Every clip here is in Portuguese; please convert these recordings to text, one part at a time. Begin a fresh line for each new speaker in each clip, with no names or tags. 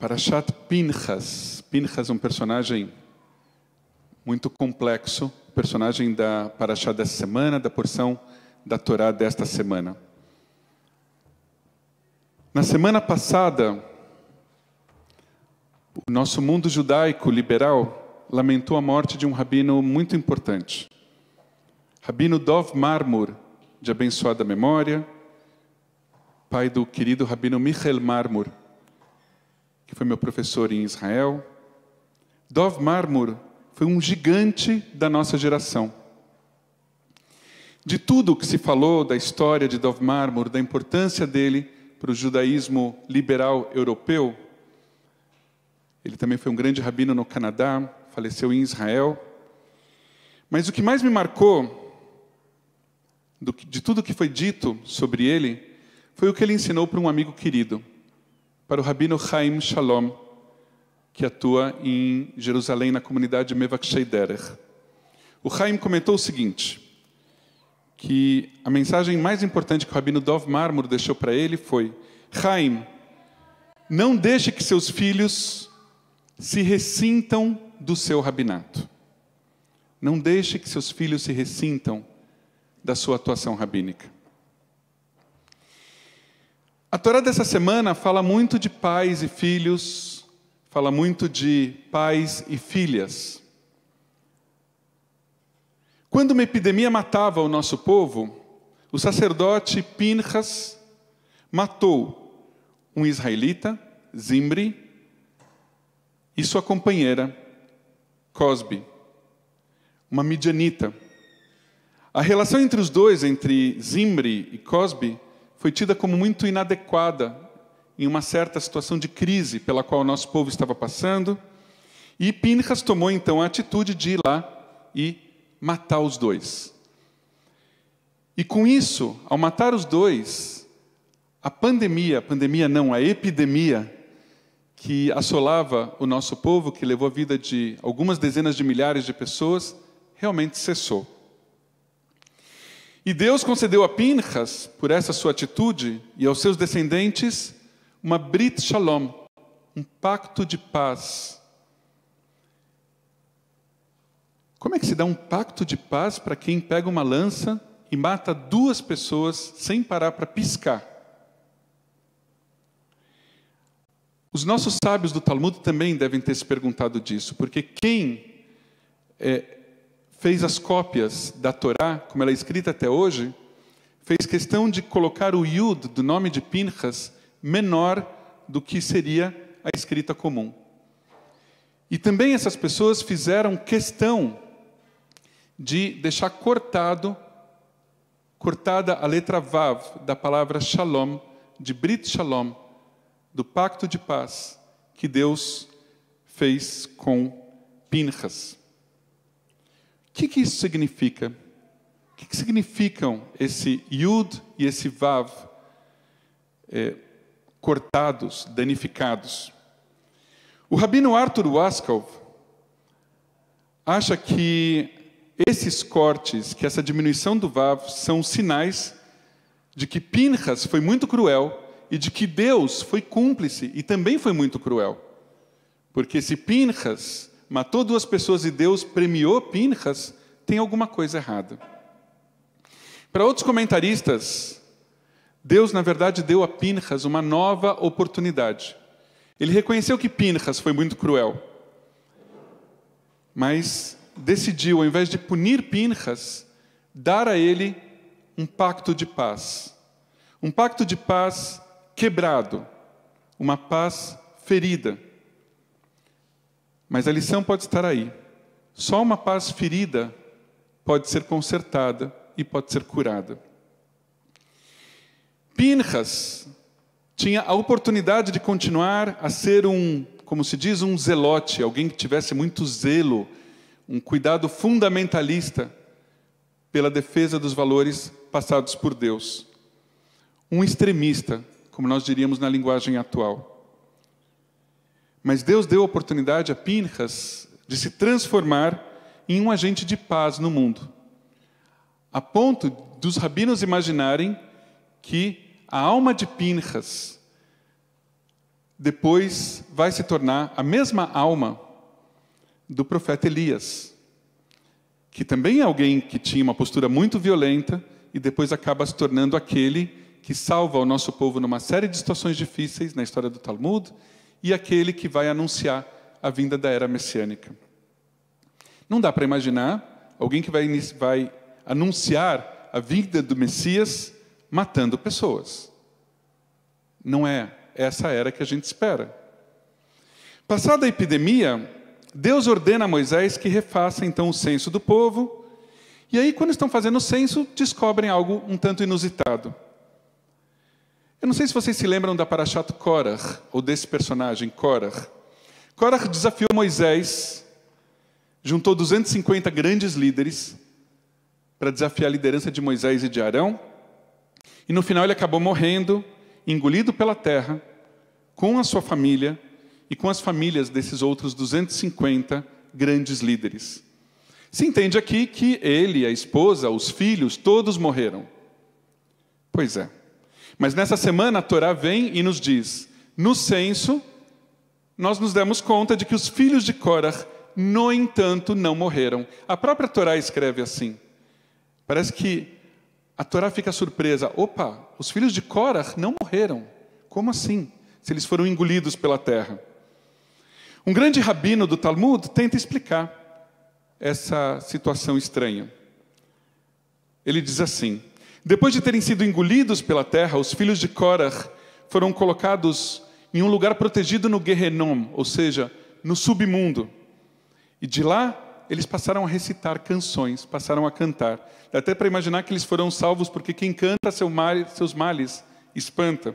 Parashat Pinchas. Pinchas é um personagem muito complexo, personagem da Parashat dessa semana, da porção da Torá desta semana. Na semana passada, o nosso mundo judaico liberal lamentou a morte de um rabino muito importante. Rabino Dov Marmor, de abençoada memória, pai do querido rabino Michael Marmor, que foi meu professor em Israel, Dov Marmor foi um gigante da nossa geração. De tudo o que se falou da história de Dov Marmor, da importância dele para o judaísmo liberal europeu, ele também foi um grande rabino no Canadá, faleceu em Israel. Mas o que mais me marcou de tudo o que foi dito sobre ele foi o que ele ensinou para um amigo querido para o Rabino Chaim Shalom, que atua em Jerusalém, na comunidade Mevakshei Derech. O Chaim comentou o seguinte, que a mensagem mais importante que o Rabino Dov Mármor deixou para ele foi Chaim, não deixe que seus filhos se ressintam do seu rabinato. Não deixe que seus filhos se ressintam da sua atuação rabínica. A Torá dessa semana fala muito de pais e filhos, fala muito de pais e filhas. Quando uma epidemia matava o nosso povo, o sacerdote Pinchas matou um israelita, Zimri, e sua companheira, Cosby, uma midianita. A relação entre os dois, entre Zimri e Cosby, foi tida como muito inadequada em uma certa situação de crise pela qual o nosso povo estava passando. E Pinhas tomou então a atitude de ir lá e matar os dois. E com isso, ao matar os dois, a pandemia, pandemia não, a epidemia que assolava o nosso povo, que levou a vida de algumas dezenas de milhares de pessoas, realmente cessou. E Deus concedeu a Pinhas, por essa sua atitude, e aos seus descendentes, uma Brit Shalom, um pacto de paz. Como é que se dá um pacto de paz para quem pega uma lança e mata duas pessoas sem parar para piscar? Os nossos sábios do Talmud também devem ter se perguntado disso, porque quem é, fez as cópias da Torá, como ela é escrita até hoje, fez questão de colocar o Yud do nome de Pinchas menor do que seria a escrita comum. E também essas pessoas fizeram questão de deixar cortado cortada a letra vav da palavra Shalom, de Brit Shalom, do pacto de paz que Deus fez com Pinchas que, que isso significa? O que, que significam esse Yud e esse Vav é, cortados, danificados? O rabino Arthur Waskov acha que esses cortes, que essa diminuição do Vav, são sinais de que Pinhas foi muito cruel e de que Deus foi cúmplice e também foi muito cruel. Porque se Pinhas matou duas pessoas e Deus premiou Pinhas, tem alguma coisa errada. Para outros comentaristas, Deus, na verdade, deu a Pinhas uma nova oportunidade. Ele reconheceu que Pinhas foi muito cruel, mas decidiu, ao invés de punir Pinhas, dar a ele um pacto de paz. Um pacto de paz quebrado, uma paz ferida. Mas a lição pode estar aí. Só uma paz ferida pode ser consertada e pode ser curada. Pinhas tinha a oportunidade de continuar a ser um, como se diz, um zelote, alguém que tivesse muito zelo, um cuidado fundamentalista pela defesa dos valores passados por Deus. Um extremista, como nós diríamos na linguagem atual. Mas Deus deu a oportunidade a Pinhas de se transformar em um agente de paz no mundo, a ponto dos rabinos imaginarem que a alma de Pinhas depois vai se tornar a mesma alma do profeta Elias, que também é alguém que tinha uma postura muito violenta e depois acaba se tornando aquele que salva o nosso povo numa série de situações difíceis na história do Talmud e aquele que vai anunciar a vinda da era messiânica. Não dá para imaginar alguém que vai, vai anunciar a vinda do Messias matando pessoas. Não é essa era que a gente espera. Passada a epidemia, Deus ordena a Moisés que refaça então o censo do povo. E aí, quando estão fazendo o censo, descobrem algo um tanto inusitado. Eu não sei se vocês se lembram da Parashat Korah, ou desse personagem, Korah. Korah desafiou Moisés, juntou 250 grandes líderes para desafiar a liderança de Moisés e de Arão, e no final ele acabou morrendo, engolido pela terra, com a sua família e com as famílias desses outros 250 grandes líderes. Se entende aqui que ele, a esposa, os filhos, todos morreram. Pois é. Mas nessa semana a Torá vem e nos diz: no censo, nós nos demos conta de que os filhos de Korah, no entanto, não morreram. A própria Torá escreve assim. Parece que a Torá fica surpresa: opa, os filhos de Korah não morreram. Como assim? Se eles foram engolidos pela terra. Um grande rabino do Talmud tenta explicar essa situação estranha. Ele diz assim: depois de terem sido engolidos pela terra, os filhos de Korah foram colocados em um lugar protegido no Gehenom, ou seja, no submundo. E de lá, eles passaram a recitar canções, passaram a cantar. Dá até para imaginar que eles foram salvos, porque quem canta seu mal, seus males espanta.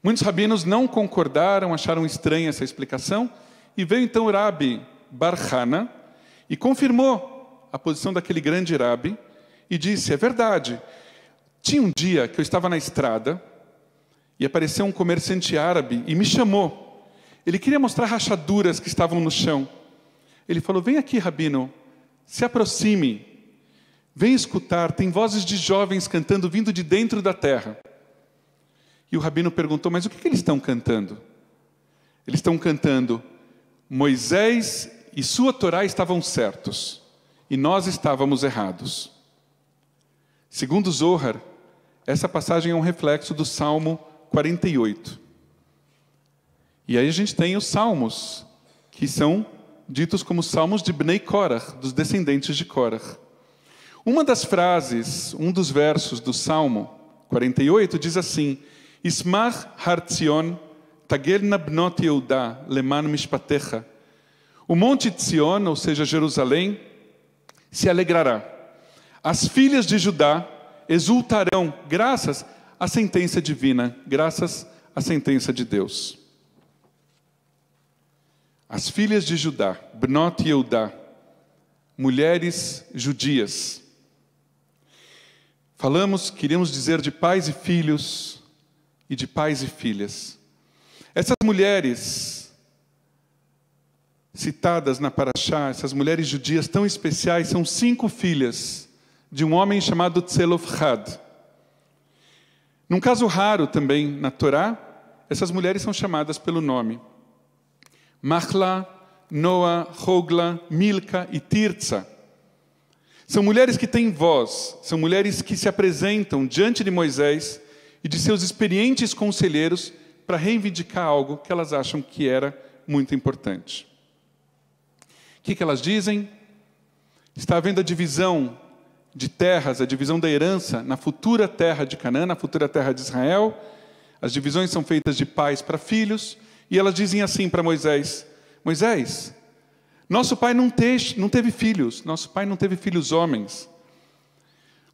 Muitos rabinos não concordaram, acharam estranha essa explicação, e veio então o Rabi Barhana e confirmou a posição daquele grande Rabi, e disse: É verdade. Tinha um dia que eu estava na estrada e apareceu um comerciante árabe e me chamou. Ele queria mostrar rachaduras que estavam no chão. Ele falou: Vem aqui, rabino, se aproxime. Vem escutar, tem vozes de jovens cantando vindo de dentro da terra. E o rabino perguntou: Mas o que, que eles estão cantando? Eles estão cantando: Moisés e sua Torá estavam certos, e nós estávamos errados. Segundo Zohar, essa passagem é um reflexo do Salmo 48. E aí a gente tem os salmos, que são ditos como salmos de Bnei Korah, dos descendentes de Korah. Uma das frases, um dos versos do Salmo 48 diz assim: Ismar Hartzion tagel bnot Yehuda leman mishpatecha. O monte de Sion, ou seja, Jerusalém, se alegrará as filhas de Judá exultarão, graças à sentença divina, graças à sentença de Deus. As filhas de Judá, Bnot e Eudá, mulheres judias. Falamos, queríamos dizer de pais e filhos e de pais e filhas. Essas mulheres citadas na Paraxá, essas mulheres judias tão especiais, são cinco filhas de um homem chamado Tselofhad. Num caso raro também na Torá, essas mulheres são chamadas pelo nome. Machla, Noa, Hogla, Milca e Tirza. São mulheres que têm voz, são mulheres que se apresentam diante de Moisés e de seus experientes conselheiros para reivindicar algo que elas acham que era muito importante. O que, que elas dizem? Está havendo a divisão de terras, a divisão da herança na futura terra de Canaã, na futura terra de Israel. As divisões são feitas de pais para filhos, e elas dizem assim para Moisés: Moisés, nosso pai não, te, não teve filhos, nosso pai não teve filhos homens.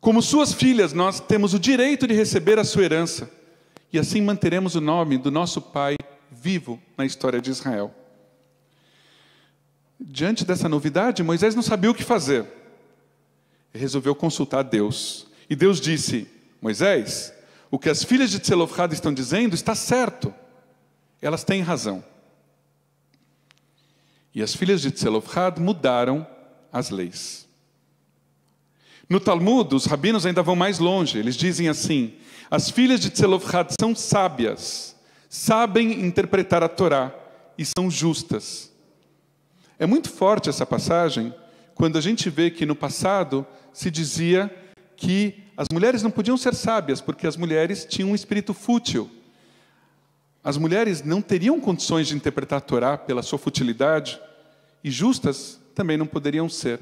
Como suas filhas, nós temos o direito de receber a sua herança, e assim manteremos o nome do nosso pai vivo na história de Israel. Diante dessa novidade, Moisés não sabia o que fazer resolveu consultar Deus. E Deus disse: Moisés, o que as filhas de Tselofrad estão dizendo está certo. Elas têm razão. E as filhas de Tselofrad mudaram as leis. No Talmud, os rabinos ainda vão mais longe. Eles dizem assim: as filhas de Tselofrad são sábias, sabem interpretar a Torá e são justas. É muito forte essa passagem quando a gente vê que no passado se dizia que as mulheres não podiam ser sábias, porque as mulheres tinham um espírito fútil. As mulheres não teriam condições de interpretar a Torá pela sua futilidade, e justas também não poderiam ser.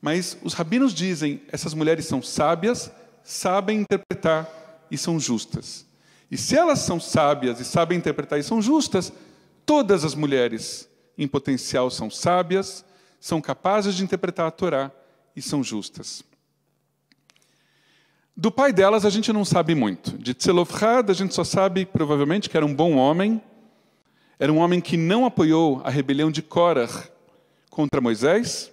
Mas os rabinos dizem: essas mulheres são sábias, sabem interpretar e são justas. E se elas são sábias e sabem interpretar e são justas, todas as mulheres em potencial são sábias, são capazes de interpretar a Torá e são justas. Do pai delas a gente não sabe muito. De Tselofrad a gente só sabe provavelmente que era um bom homem. Era um homem que não apoiou a rebelião de Korah contra Moisés.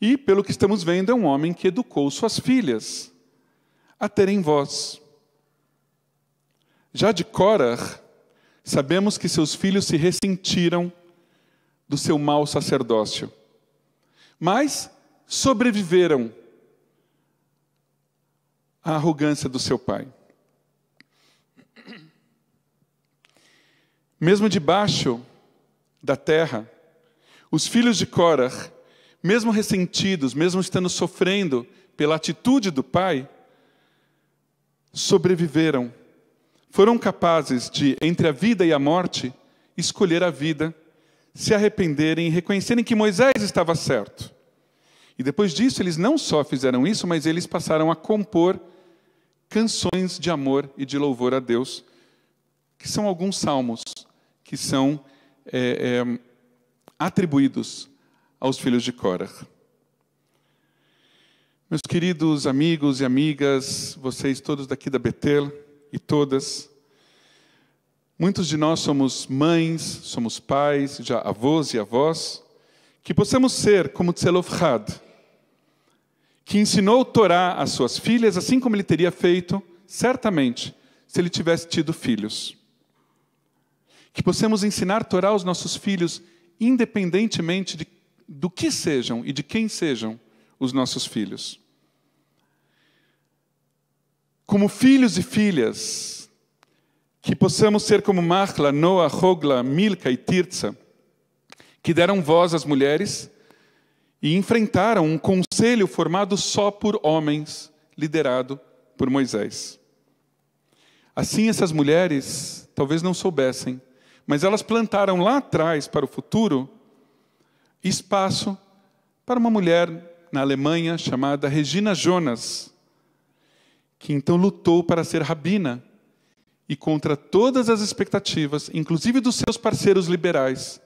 E, pelo que estamos vendo, é um homem que educou suas filhas a terem voz. Já de Korah, sabemos que seus filhos se ressentiram do seu mau sacerdócio. Mas sobreviveram à arrogância do seu pai. Mesmo debaixo da terra, os filhos de Korah, mesmo ressentidos, mesmo estando sofrendo pela atitude do pai, sobreviveram. Foram capazes de, entre a vida e a morte, escolher a vida, se arrependerem e reconhecerem que Moisés estava certo. E depois disso, eles não só fizeram isso, mas eles passaram a compor canções de amor e de louvor a Deus, que são alguns salmos que são é, é, atribuídos aos filhos de Korah. Meus queridos amigos e amigas, vocês todos daqui da Betel e todas, muitos de nós somos mães, somos pais, já avós e avós, que possamos ser como Tselofhad, que ensinou Torá às suas filhas, assim como ele teria feito, certamente, se ele tivesse tido filhos. Que possamos ensinar Torá aos nossos filhos, independentemente de, do que sejam e de quem sejam os nossos filhos. Como filhos e filhas, que possamos ser como Mahla, Noa, Rogla, Milca e Tirza, que deram voz às mulheres e enfrentaram um conselho formado só por homens, liderado por Moisés. Assim, essas mulheres talvez não soubessem, mas elas plantaram lá atrás, para o futuro, espaço para uma mulher na Alemanha chamada Regina Jonas, que então lutou para ser rabina e, contra todas as expectativas, inclusive dos seus parceiros liberais,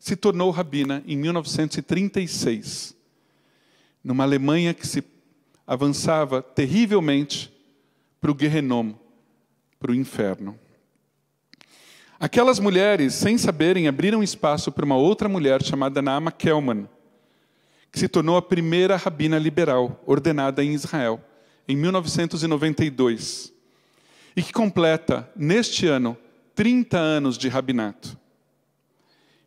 se tornou rabina em 1936, numa Alemanha que se avançava terrivelmente para o Guerrenom, para o inferno. Aquelas mulheres, sem saberem, abriram espaço para uma outra mulher chamada Naama Kelman, que se tornou a primeira rabina liberal ordenada em Israel, em 1992, e que completa, neste ano, 30 anos de rabinato.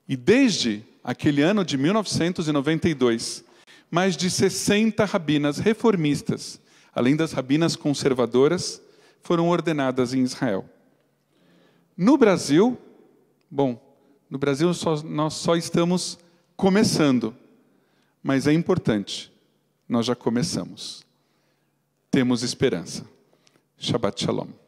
E desde aquele ano de 1992, mais de 60 rabinas reformistas, além das rabinas conservadoras, foram ordenadas em Israel. No Brasil, bom, no Brasil só, nós só estamos começando, mas é importante, nós já começamos. Temos esperança. Shabbat Shalom.